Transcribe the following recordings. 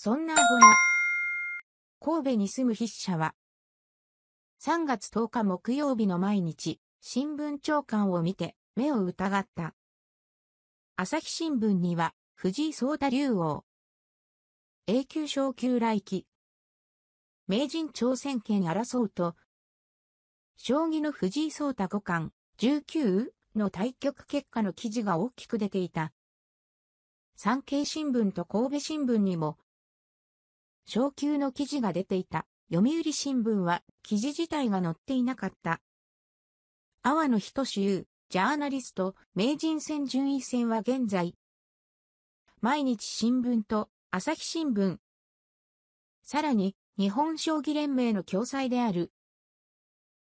そんな後な。神戸に住む筆者は、3月10日木曜日の毎日、新聞長官を見て、目を疑った。朝日新聞には、藤井聡太竜王。永久昇級来期。名人挑戦権争うと、将棋の藤井聡太五冠、19の対局結果の記事が大きく出ていた。産経新聞と神戸新聞にも昇級の記事が出ていた。読売新聞は記事自体が載っていなかった。阿波野仁優、ジャーナリスト、名人戦順位戦は現在、毎日新聞と朝日新聞。さらに、日本将棋連盟の共催である。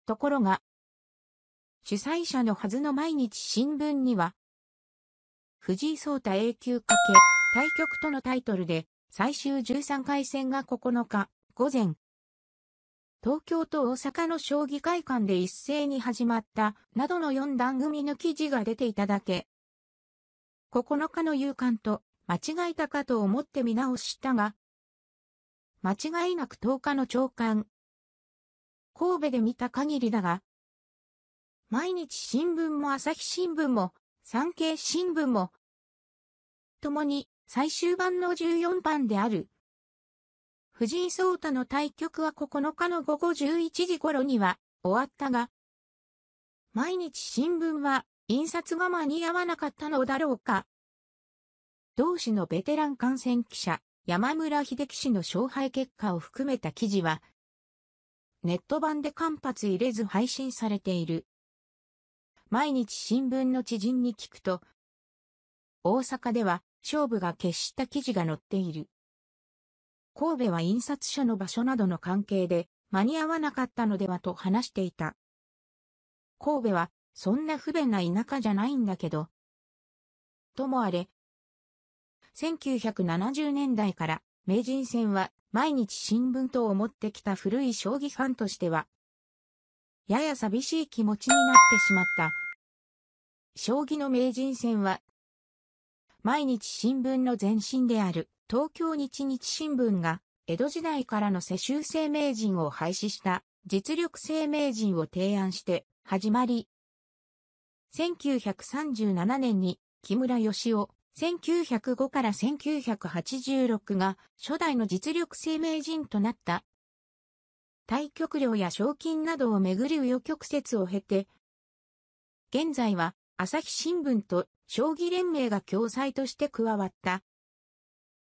ところが、主催者のはずの毎日新聞には、藤井聡太 A 級かけ対局とのタイトルで最終13回戦が9日、午前、東京と大阪の将棋会館で一斉に始まった、などの4段組の記事が出ていただけ。9日の夕刊と、間違えたかと思って見直したが、間違いなく10日の朝刊。神戸で見た限りだが、毎日新聞も朝日新聞も、産経新聞も、共に最終盤の14番である。藤井聡太の対局は9日の午後11時頃には終わったが、毎日新聞は印刷が間に合わなかったのだろうか。同氏のベテラン感染記者、山村秀樹氏の勝敗結果を含めた記事は、ネット版で間髪入れず配信されている。毎日新聞の知人に聞くと、大阪では勝負が決した記事が載っている。神戸は印刷所の場所などの関係で間に合わなかったのではと話していた。神戸はそんな不便な田舎じゃないんだけど。ともあれ、1970年代から名人戦は毎日新聞等を持ってきた古い将棋ファンとしては、やや寂しい気持ちになってしまった。将棋の名人戦は毎日新聞の前身である東京日日新聞が江戸時代からの世襲生命人を廃止した実力生命人を提案して始まり、1937年に木村義夫、1905から1986が初代の実力生命人となった。対局料や賞金などをめぐる紆余曲折を経て、現在は朝日新聞と将棋連盟が共催として加わった。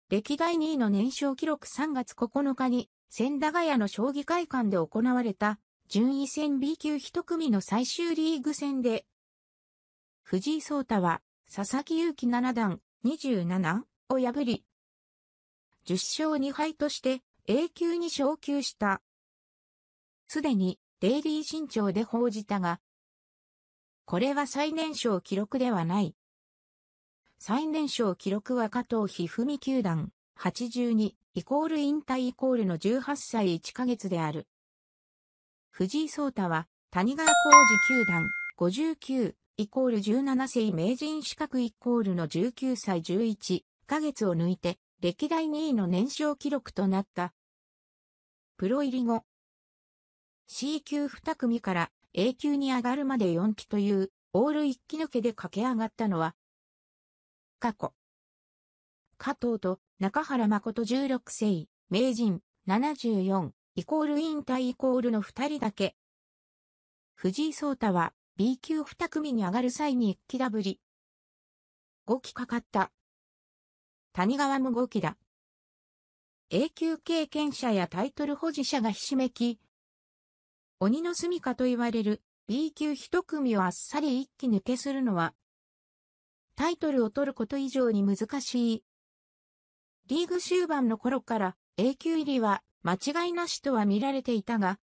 歴代2位の年少記録3月9日に、千駄ヶ谷の将棋会館で行われた、順位戦 B 級一組の最終リーグ戦で、藤井聡太は、佐々木勇気七段27を破り、10勝2敗として A 級に昇級した。すでにデイリー新潮で報じたが、これは最年少記録ではない。最年少記録は加藤一二三球団82イコール引退イコールの18歳1ヶ月である。藤井聡太は谷川浩二球団59イコール17世名人資格イコールの19歳11ヶ月を抜いて歴代2位の年少記録となった。プロ入り後、C 級2組から A 級に上がるまで4期というオール1期抜けで駆け上がったのは過去。加藤と中原誠16世、名人74、イコール引退イコールの2人だけ。藤井聡太は B 級2組に上がる際に1期ダブり。5期かかった。谷川も5期だ。A 級経験者やタイトル保持者がひしめき、鬼の住処と言われる B 級一組をあっさり一気抜けするのはタイトルを取ること以上に難しい。リーグ終盤の頃から A 級入りは間違いなしとは見られていたが、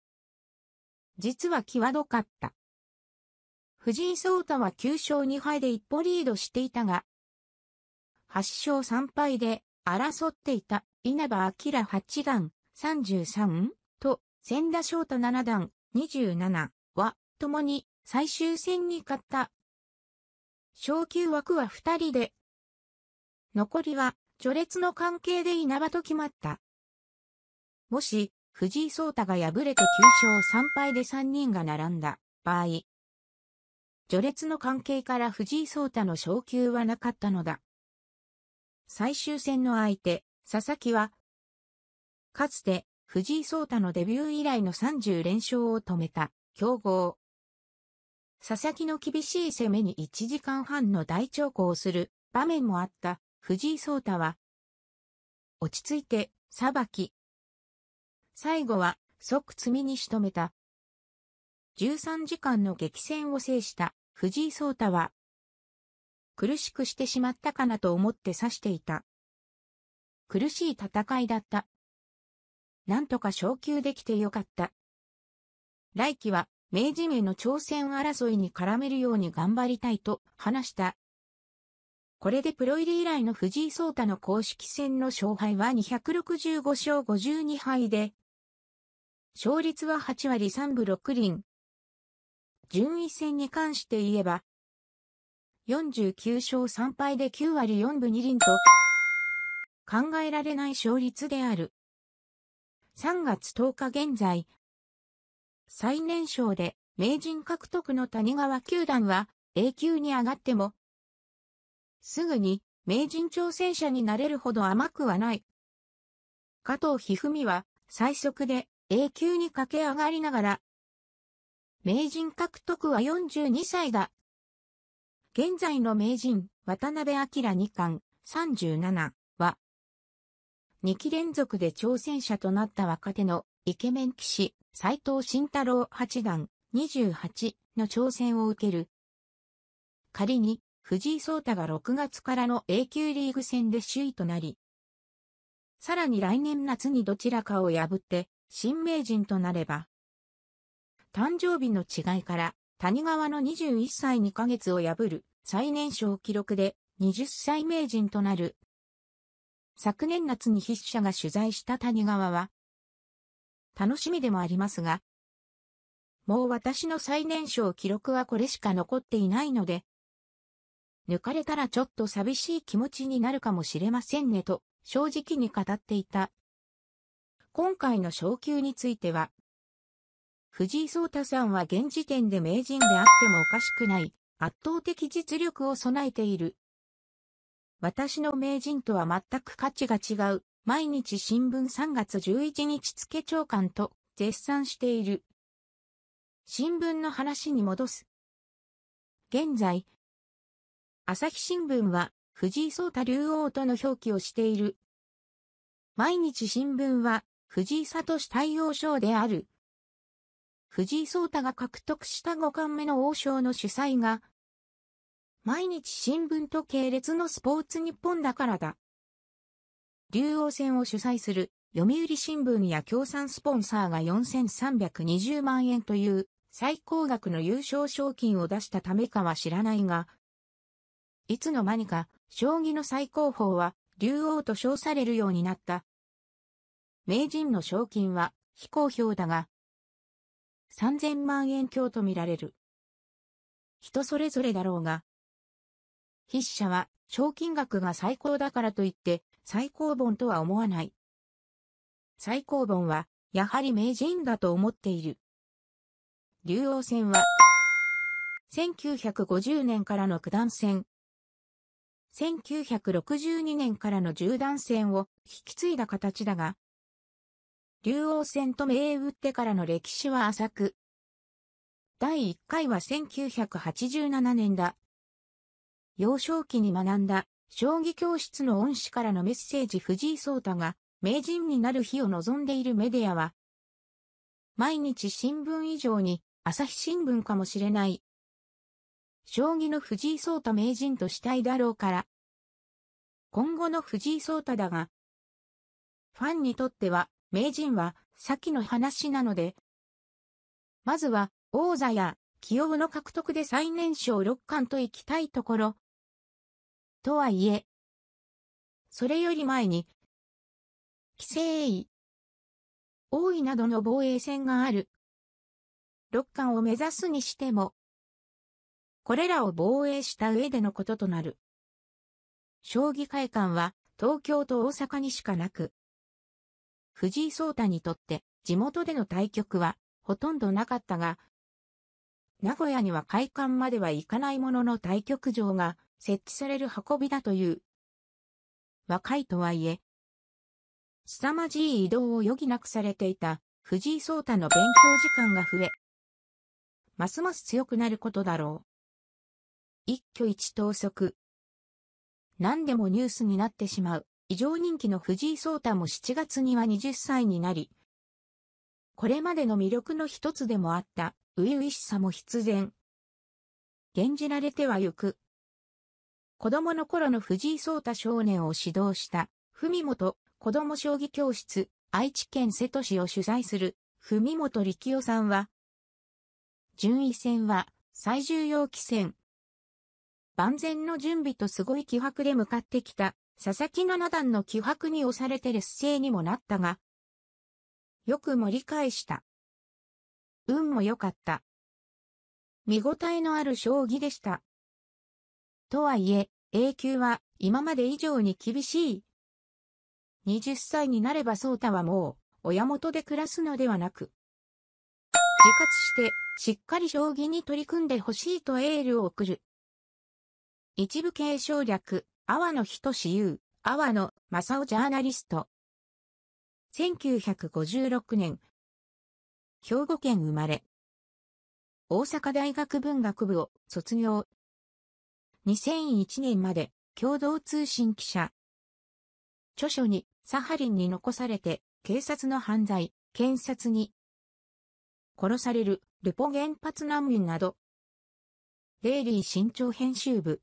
実は際どかった。藤井聡太は9勝2敗で一歩リードしていたが、8勝3敗で争っていた稲葉明八段33と千田翔太七段27は共に最終戦に勝った昇級枠は2人で、残りは序列の関係で稲葉と決まった。もし、藤井聡太が敗れて9勝3敗で3人が並んだ場合、序列の関係から藤井聡太の昇級はなかったのだ。最終戦の相手、佐々木は、かつて藤井聡太のデビュー以来の30連勝を止めた強豪佐々木の厳しい攻めに1時間半の大長考をする場面もあった藤井聡太は、落ち着いて、裁き。最後は、即積みに仕留めた。13時間の激戦を制した藤井聡太は、苦しくしてしまったかなと思って指していた。苦しい戦いだった。なんとか昇級できてよかった。来期は明治名の朝鮮争いに絡めるように頑張りたいと話した。これでプロ入り以来の藤井聡太の公式戦の勝敗は265勝52敗で、勝率は8割3分6厘。順位戦に関して言えば、49勝3敗で9割4分2厘と、考えられない勝率である。3月10日現在、最年少で名人獲得の谷川球団は A 級に上がっても、すぐに名人挑戦者になれるほど甘くはない。加藤一二三は最速で A 級に駆け上がりながら、名人獲得は42歳だ。現在の名人、渡辺明二冠37は、2期連続で挑戦者となった若手のイケメン騎士斎藤慎太郎八段28の挑戦を受ける。仮に、藤井聡太が6月からの A 級リーグ戦で首位となり、さらに来年夏にどちらかを破って、新名人となれば、誕生日の違いから、谷川の21歳2ヶ月を破る最年少記録で20歳名人となる。昨年夏に筆者が取材した谷川は、楽しみでもありますが、もう私の最年少記録はこれしか残っていないので、抜かれたらちょっと寂しい気持ちになるかもしれませんねと、正直に語っていた。今回の昇級については、藤井聡太さんは現時点で名人であってもおかしくない圧倒的実力を備えている。私の名人とは全く価値が違う毎日新聞3月11日付長官と絶賛している。新聞の話に戻す。現在、朝日新聞は藤井聡太竜王との表記をしている。毎日新聞は藤井聡対応賞である。藤井聡太が獲得した5冠目の王将の主催が、毎日新聞と系列のスポーツ日本だからだ。竜王戦を主催する読売新聞や協賛スポンサーが4320万円という最高額の優勝賞金を出したためかは知らないが、いつの間にか将棋の最高峰は竜王と称されるようになった。名人の賞金は非公表だが、3000万円強とみられる。人それぞれだろうが、筆者は賞金額が最高だからといって最高本とは思わない。最高本は、やはり名人だと思っている。竜王戦は、1950年からの九段戦、1962年からの十段戦を引き継いだ形だが、竜王戦と銘打ってからの歴史は浅く、第1回は1987年だ。幼少期に学んだ将棋教室の恩師からのメッセージ藤井聡太が名人になる日を望んでいるメディアは、毎日新聞以上に朝日新聞かもしれない。将棋の藤井聡太名人としたいだろうから。今後の藤井聡太だが、ファンにとっては名人は先の話なので、まずは王座や棋王の獲得で最年少六冠といきたいところ、とはいえ。それより前に、規制位、王位などの防衛戦がある。六冠を目指すにしても、これらを防衛した上でのこととなる。将棋会館は東京と大阪にしかなく、藤井聡太にとって地元での対局はほとんどなかったが、名古屋には会館までは行かないものの対局場が設置される運びだという。若いとはいえ、凄まじい移動を余儀なくされていた藤井聡太の勉強時間が増え、ますます強くなることだろう。一挙一投足。何でもニュースになってしまう。異常人気の藤井聡太も7月には20歳になり、これまでの魅力の一つでもあった、初々しさも必然。現じられてはゆく。子供の頃の藤井聡太少年を指導した、文元子供将棋教室、愛知県瀬戸市を取材する、文元力夫さんは、順位戦は最重要棋戦。万全の準備とすごい気迫で向かってきた、佐々木七段の気迫に押されて劣勢にもなったが、よく盛り返した。運も良かった。見応えのある将棋でした。とはいえ、永久は今まで以上に厳しい。20歳になればソータはもう、親元で暮らすのではなく、自活して、しっかり将棋に取り組んでほしいとエールを送る。一部継承略、粟野仁優、波野正夫ジャーナリスト。1956年、兵庫県生まれ。大阪大学文学部を卒業、2001年まで共同通信記者。著書にサハリンに残されて警察の犯罪、検察に殺されるルポ原発難民など。デイリー新潮編集部